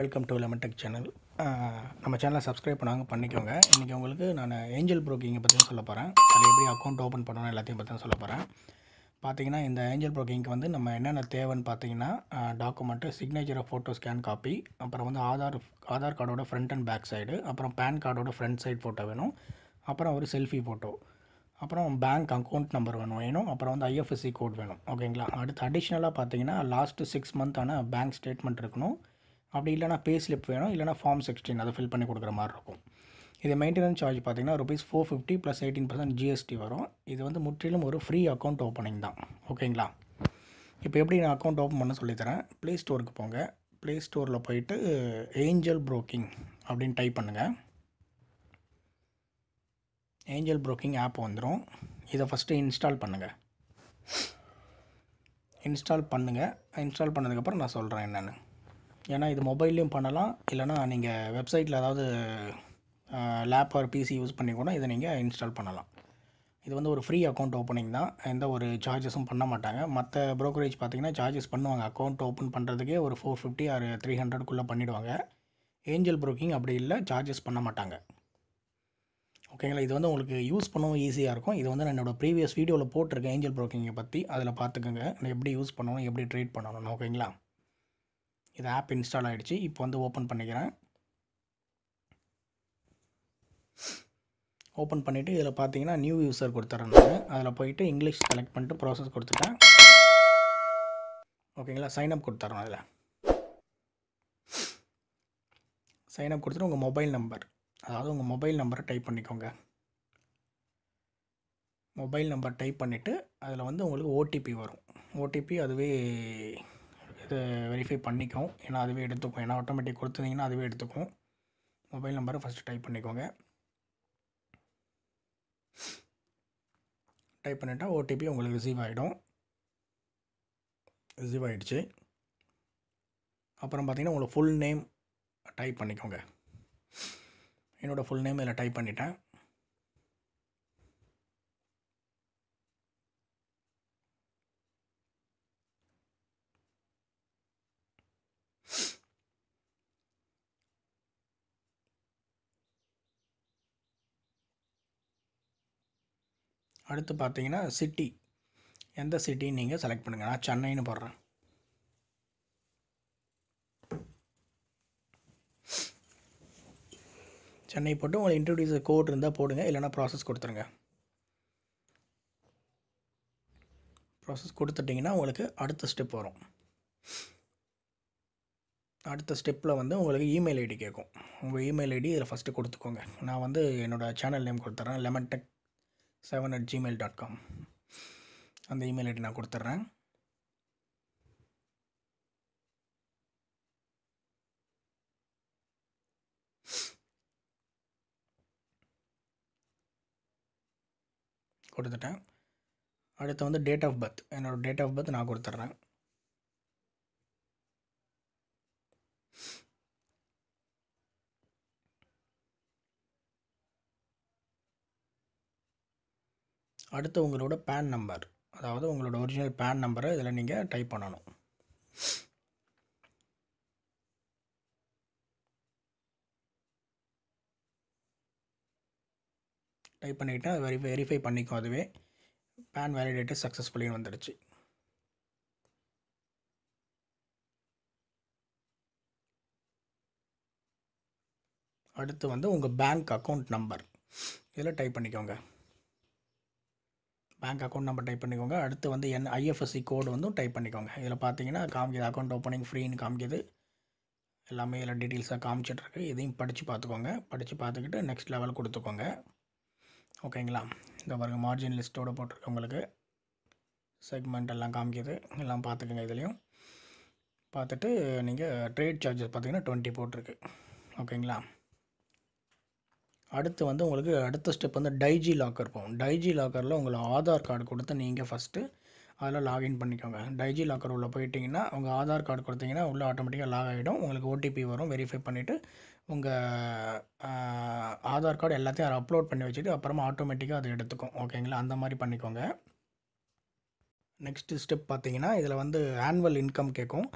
welcome to lemon tech channel நம்ம சேனலை subscribe பண்ணாங்க பண்ணிக்கோங்க இன்றைக்கி உங்களுக்கு நான் ஏஞ்சல் ப்ரோக்கிங்கை பற்றியும் சொல்ல போகிறேன் அது எப்படி அக்கௌண்ட் ஓப்பன் பண்ணணும் எல்லாத்தையும் பற்றி சொல்ல போகிறேன் பார்த்தீங்கன்னா இந்த ஏஞ்சல் ப்ரோக்கிங்க்கு வந்து நம்ம என்னென்ன தேவைன்னு பார்த்தீங்கன்னா டாக்குமெண்ட்டு சிக்னேச்சரை ஃபோட்டோ ஸ்கேன் காப்பி அப்புறம் வந்து ஆதார் ஆதார் கார்டோட ஃப்ரண்ட் அண்ட் பேக் சைடு அப்புறம் பேன் கார்டோட ஃப்ரண்ட் சைடு ஃபோட்டோ வேணும் அப்புறம் ஒரு செல்ஃபி ஃபோட்டோ அப்புறம் பேங்க் அக்கௌண்ட் நம்பர் வேணும் வேணும் அப்புறம் வந்து ஐஎஃப்எஸ்சி கோட் வேணும் ஓகேங்களா அடுத்து அடிஷ்னலாக பார்த்தீங்கன்னா லாஸ்ட்டு சிக்ஸ் மந்த்தான பேங்க் ஸ்டேட்மெண்ட் இருக்கணும் அப்படி இல்லைனா பே ஸ்லிப் வேணும் இல்லைனா ஃபார்ம் சிக்ஸ்டீன் அதை ஃபில் பண்ணி கொடுக்குற மாதிரி இருக்கும் இது மெயின்டெனன்ஸ் சார்ஜ் பார்த்தீங்கன்னா rupees four fifty plus eighteen percent GST வரும் இது வந்து முற்றிலும் ஒரு ஃப்ரீ அக்கௌண்ட் ஓப்பனிங் தான் ஓகேங்களா இப்போ எப்படி நான் அக்கௌண்ட் ஓப்பன் பண்ண சொல்லித்தரேன் ப்ளே ஸ்டோருக்கு போங்க ப்ளே ஸ்டோரில் போயிட்டு ஏஞ்சல் ப்ரோக்கிங் அப்படின்னு டைப் பண்ணுங்கள் ஏஞ்சல் ப்ரோக்கிங் ஆப் வந்துடும் இதை ஃபஸ்ட்டு இன்ஸ்டால் பண்ணுங்கள் இன்ஸ்டால் பண்ணுங்கள் இன்ஸ்டால் பண்ணதுக்கப்புறம் நான் சொல்கிறேன் என்னென்னு ஏன்னா இது மொபைல்லையும் பண்ணலாம் இல்லைனா நீங்கள் வெப்சைட்டில் அதாவது லேப் ஆர் பிசி யூஸ் பண்ணி கூட இதை நீங்கள் இன்ஸ்டால் பண்ணலாம் இது வந்து ஒரு ஃப்ரீ அக்கௌண்ட் ஓப்பனிங் தான் எந்த ஒரு சார்ஜஸும் பண்ண மாட்டாங்க மற்ற ப்ரோக்கரேஜ் பார்த்தீங்கன்னா சார்ஜஸ் பண்ணுவாங்க அக்கௌண்ட் ஓப்பன் பண்ணுறதுக்கே ஒரு ஃபோர் ஃபிஃப்டி ஆர் த்ரீ ஹண்ட்ரட்குள்ளே பண்ணிவிடுவாங்க ஏஞ்சல் ப்ரோக்கிங் அப்படி இல்லை சார்ஜஸ் பண்ண மாட்டாங்க ஓகேங்களா இது வந்து உங்களுக்கு யூஸ் பண்ணவும் ஈஸியாக இருக்கும் இது வந்து நான் என்னோடய ப்ரீவியஸ் வீடியோவில் போட்டிருக்கேன் ஏஞ்சல் ப்ரோக்கிங்கை பற்றி அதில் பார்த்துக்கோங்க எப்படி யூஸ் பண்ணணும் எப்படி ட்ரேட் பண்ணணும் ஓகேங்களா இது ஆப் இன்ஸ்டால் ஆகிடுச்சு இப்போ வந்து ஓப்பன் பண்ணிக்கிறேன் ஓப்பன் பண்ணிவிட்டு இதில் பார்த்தீங்கன்னா நியூ யூஸர் கொடுத்துட்றேன் நான் அதில் போயிட்டு இங்கிலீஷ் செலக்ட் பண்ணிட்டு ப்ராசஸ் கொடுத்துட்டேன் ஓகேங்களா சைன் அப் கொடுத்துட்றோம் அதில் சைன் அப் கொடுத்துட்டு உங்கள் மொபைல் நம்பர் அதாவது உங்கள் மொபைல் நம்பரை டைப் பண்ணிக்கோங்க மொபைல் நம்பர் டைப் பண்ணிவிட்டு அதில் வந்து உங்களுக்கு ஓடிபி வரும் ஓடிபி அதுவே இது வெரிஃபை பண்ணிக்கும் ஏன்னா அதுவே எடுத்துக்கும் ஏன்னா ஆட்டோமேட்டிக் கொடுத்துருந்தீங்கன்னா அதுவே எடுத்துக்கும் மொபைல் நம்பரை ஃபஸ்ட்டு டைப் பண்ணிக்கோங்க டைப் பண்ணிட்டால் ஓடிபி உங்களுக்கு ரிசீவ் ஆகிடும் ரிசீவ் ஆகிடுச்சு அப்புறம் பார்த்திங்கன்னா உங்களுக்கு ஃபுல் நேம் டைப் பண்ணிக்கோங்க என்னோடய ஃபுல் நேம் இதில் டைப் பண்ணிட்டேன் அடுத்து பார்த்தீங்கன்னா சிட்டி எந்த சிட்டின்னு நீங்கள் செலக்ட் பண்ணுங்கள் நான் சென்னைன்னு போடுறேன் சென்னை போட்டு உங்களை இன்ட்ரடியூஸ் கோட் இருந்தால் போடுங்க இல்லைனா ப்ராசஸ் கொடுத்துருங்க ப்ராசஸ் கொடுத்துட்டிங்கன்னா உங்களுக்கு அடுத்த ஸ்டெப் வரும் அடுத்த ஸ்டெப்பில் வந்து உங்களுக்கு இமெயில் ஐடி கேட்கும் உங்கள் இமெயில் ஐடி இதில் ஃபஸ்ட்டு கொடுத்துக்கோங்க நான் வந்து என்னோடய சேனல் நேம் கொடுத்துட்றேன் lemon tech seven at Gmail dot com அந்த இமெயில் ஐடி நான் கொடுத்துட்றேன் கொடுத்துட்டேன் அடுத்து வந்து டேட் ஆஃப் பர்த் என்னோடய டேட் ஆஃப் பர்த் நான் கொடுத்துட்றேன் அடுத்து உங்களோட பேன் நம்பர் அதாவது உங்களோட ஒரிஜினல் பேன் நம்பரை இதில் நீங்கள் டைப் பண்ணணும் டைப் பண்ணிவிட்டு அது வெரிஃபை வெரிஃபை பண்ணிக்கும் அதுவே பேன் வேலிடேட்டு சக்ஸஸ்ஃபுல்லின்னு வந்துடுச்சு அடுத்து வந்து உங்கள் பேங்க் அக்கௌண்ட் நம்பர் இதில் டைப் பண்ணிக்கோங்க பேங்க் அக்கௌண்ட் நம்பர் டைப் பண்ணிக்கோங்க அடுத்து வந்து என் ஐஎஃப்எஸ்சி கோடு வந்து டைப் பண்ணிக்கோங்க இதில் பார்த்தீங்கன்னா காமிக்கிது அக்கௌண்ட் ஓப்பனிங் ஃப்ரீன்னு காமிக்கிது எல்லாமே இதில் டீட்டெயில்ஸாக காமிச்சிட்ருக்கு இதையும் படித்து பார்த்துக்கோங்க படித்து பார்த்துக்கிட்டு நெக்ஸ்ட் லெவல் கொடுத்துக்கோங்க ஓகேங்களா இந்த பாருங்கள் மார்ஜின் லிஸ்ட்டோடு போட்டிருக்கு உங்களுக்கு செக்மெண்ட் எல்லாம் காமிக்கிது எல்லாம் பார்த்துக்குங்க இதுலேயும் பார்த்துட்டு நீங்கள் ட்ரேட் சார்ஜஸ் பார்த்தீங்கன்னா டுவெண்ட்டி போட்டிருக்கு ஓகேங்களா அடுத்து வந்து உங்களுக்கு அடுத்த ஸ்டெப் வந்து டைஜி லாக்கர் போகும் டைஜி லாக்கரில் உங்களை ஆதார் கார்டு கொடுத்து நீங்கள் ஃபஸ்ட்டு அதில் லாகின் பண்ணிக்கோங்க டைஜி லாக்கர் உள்ளே போயிட்டிங்கன்னா உங்கள் ஆதார் கார்டு கொடுத்தீங்கன்னா உள்ளே ஆட்டோமேட்டிக்காக லாக் ஆகிடும் உங்களுக்கு ஓடிபி வரும் வெரிஃபை பண்ணிவிட்டு உங்கள் ஆதார் கார்டு எல்லாத்தையும் அதை அப்லோட் பண்ணி வச்சுட்டு அப்புறமா ஆட்டோமேட்டிக்காக அது எடுத்துக்கும் ஓகேங்களா அந்த மாதிரி பண்ணிக்கோங்க நெக்ஸ்ட்டு ஸ்டெப் பார்த்தீங்கன்னா இதில் வந்து ஆனுவல் இன்கம் கேட்கும்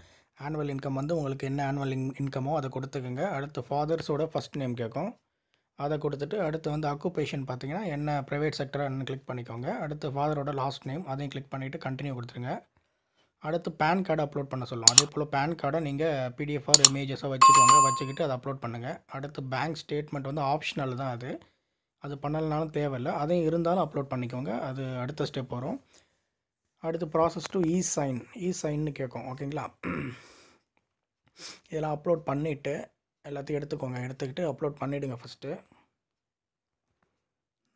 ஆனுவல் இன்கம் வந்து உங்களுக்கு என்ன ஆனுவல் இன் இன்கமோ அதை கொடுத்துக்கோங்க அடுத்து ஃபாதர்ஸோட ஃபஸ்ட் நேம் கேட்கும் அதை கொடுத்துட்டு அடுத்து வந்து அக்குபேஷன் பார்த்தீங்கன்னா என்ன ப்ரைவேட் செக்டரானு கிளிக் பண்ணிக்கோங்க அடுத்து ஃபாதரோட லாஸ்ட் நேம் அதையும் கிளிக் பண்ணிவிட்டு கண்டினியூ கொடுத்துருங்க அடுத்து பேன் கார்டு அப்லோட் பண்ண சொல்லுவோம் அதே போல் பேன் கார்டை நீங்கள் பிடிஎஃப் ஆர் இமேஜஸாக வச்சுக்கோங்க வச்சுக்கிட்டு அதை அப்லோட் பண்ணுங்கள் அடுத்து பேங்க் ஸ்டேட்மெண்ட் வந்து ஆப்ஷனல் தான் அது அது பண்ணலைனாலும் தேவையில்லை அதையும் இருந்தாலும் அப்லோட் பண்ணிக்கோங்க அது அடுத்த ஸ்டெப் வரும் அடுத்து process to e sign e சைன்னு கேட்கும் ஓகேங்களா இதெல்லாம் அப்லோட் பண்ணிவிட்டு எல்லாத்தையும் எடுத்துக்கோங்க எடுத்துக்கிட்டு அப்லோட் பண்ணிவிடுங்க ஃபஸ்ட்டு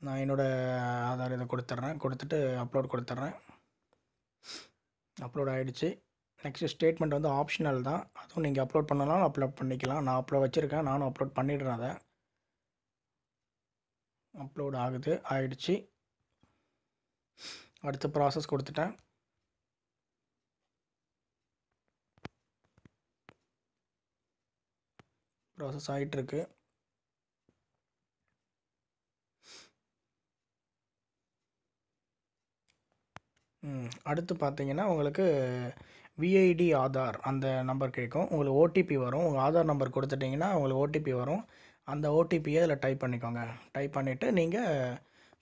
நான் என்னோடய ஆதார் இதை கொடுத்துட்றேன் கொடுத்துட்டு அப்லோட் கொடுத்துட்றேன் அப்லோட் ஆகிடுச்சு நெக்ஸ்ட்டு ஸ்டேட்மெண்ட் வந்து ஆப்ஷனல் தான் அதுவும் நீங்கள் அப்லோட் பண்ணலாம் அப்லோட் பண்ணிக்கலாம் நான் அப்லோட் வச்சுருக்கேன் நானும் அப்லோட் பண்ணிடுறேன் அதை அப்லோட் ஆகுது ஆகிடுச்சு அடுத்த ப்ராசஸ் கொடுத்துட்டேன் ப்ராசஸ் ஆகிட்டுருக்கு அடுத்து பார்த்தீங்கன்னா உங்களுக்கு விஐடி ஆதார் அந்த நம்பர் கேட்கும் உங்களுக்கு ஓடிபி வரும் உங்கள் ஆதார் நம்பர் கொடுத்துட்டிங்கன்னா உங்களுக்கு ஓடிபி வரும் அந்த ஓடிபியை அதில் டைப் பண்ணிக்கோங்க டைப் பண்ணிவிட்டு நீங்கள்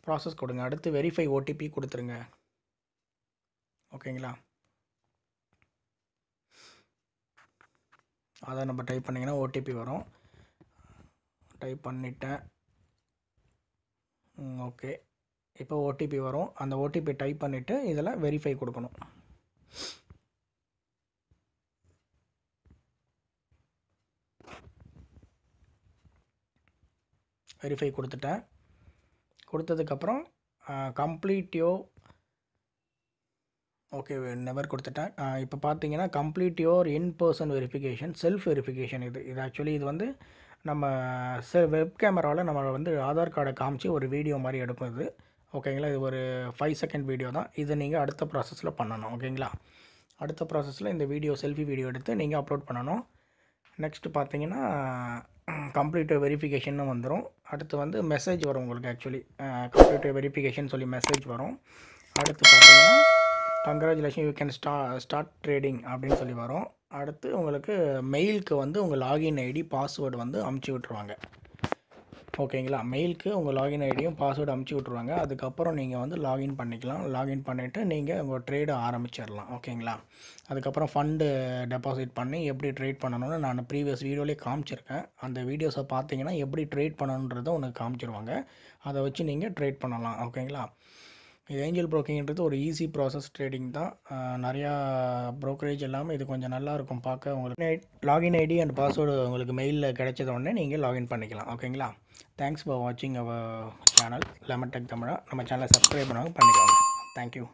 ப்ராசஸ் கொடுங்க அடுத்து வெரிஃபை ஓடிபி கொடுத்துருங்க ஓகேங்களா ஆதார் நம்பர் டைப் பண்ணிங்கன்னா ஓடிபி வரும் டைப் பண்ணிட்டேன் ஓகே இப்போ ஓடிபி வரும் அந்த ஓடிபி டைப் பண்ணிவிட்டு இதில் வெரிஃபை கொடுக்கணும் வெரிஃபை கொடுத்துட்டேன் கொடுத்ததுக்கப்புறம் கம்ப்ளீட் யோ ஓகே நெவர் கொடுத்துட்டேன் இப்போ பார்த்தீங்கன்னா complete your in person verification self verification இது இது ஆக்சுவலி இது வந்து நம்ம செ வெப் கேமராவில் நம்ம வந்து ஆதார் கார்டை காமிச்சு ஒரு வீடியோ மாதிரி எடுக்கும் இது ஓகேங்களா இது ஒரு ஃபைவ் செகண்ட் வீடியோ தான் இதை நீங்கள் அடுத்த ப்ராசஸில் பண்ணணும் ஓகேங்களா அடுத்த ப்ராசஸில் இந்த வீடியோ செல்ஃபி வீடியோ எடுத்து நீங்கள் அப்லோட் பண்ணணும் நெக்ஸ்ட்டு பார்த்தீங்கன்னா கம்ப்ளீட்டு வெரிஃபிகேஷன் வந்துடும் அடுத்து வந்து மெசேஜ் வரும் உங்களுக்கு ஆக்சுவலி கம்ப்யூட்டர் வெரிஃபிகேஷன் சொல்லி மெசேஜ் வரும் அடுத்து பார்த்தீங்கன்னா congratulation you can sta start trading அப்படின்னு சொல்லி வரும் அடுத்து உங்களுக்கு மெயிலுக்கு வந்து உங்கள் லாகின் ஐடி பாஸ்வேர்டு வந்து அமுச்சு விட்ருவாங்க ஓகேங்களா மெயிலுக்கு உங்கள் லாகின் ஐடியும் பாஸ்வேர்டு அமுச்சு விட்ருவாங்க அதுக்கப்புறம் நீங்கள் வந்து லாகின் பண்ணிக்கலாம் லாகின் பண்ணிவிட்டு நீங்கள் உங்கள் ட்ரேடு ஆரம்பிச்சிடலாம் ஓகேங்களா அதுக்கப்புறம் ஃபண்டு டெபாசிட் பண்ணி எப்படி ட்ரேட் பண்ணணும்னு நான் ப்ரீவியஸ் வீடியோலேயே காமிச்சிருக்கேன் அந்த வீடியோஸை பார்த்தீங்கன்னா எப்படி ட்ரேட் பண்ணணுன்றதை உனக்கு காமிச்சிருவாங்க அதை வச்சு நீங்கள் ட்ரேட் பண்ணலாம் ஓகேங்களா ஏஞ்சல் ப்ரோக்கிங்கிறது ஒரு ஈஸி ப்ராசஸ் ட்ரேடிங் தான் நிறையா ப்ரோக்கரேஜ் எல்லாமே இது கொஞ்சம் நல்லாயிருக்கும் பார்க்க உங்களுக்கு லாகின் ஐடி அண்ட் பாஸ்வேர்டு உங்களுக்கு மெயிலில் கிடைச்சதோடனே நீங்கள் லாகின் பண்ணிக்கலாம் ஓகேங்களா தேங்க்ஸ் ஃபார் வாட்சிங் அவர் சேனல் லெமன் டெக் தமிழா நம்ம சேனலை சப்ஸ்கிரைப் பண்ணுவாங்க பண்ணிக்கலாம் தேங்க்யூ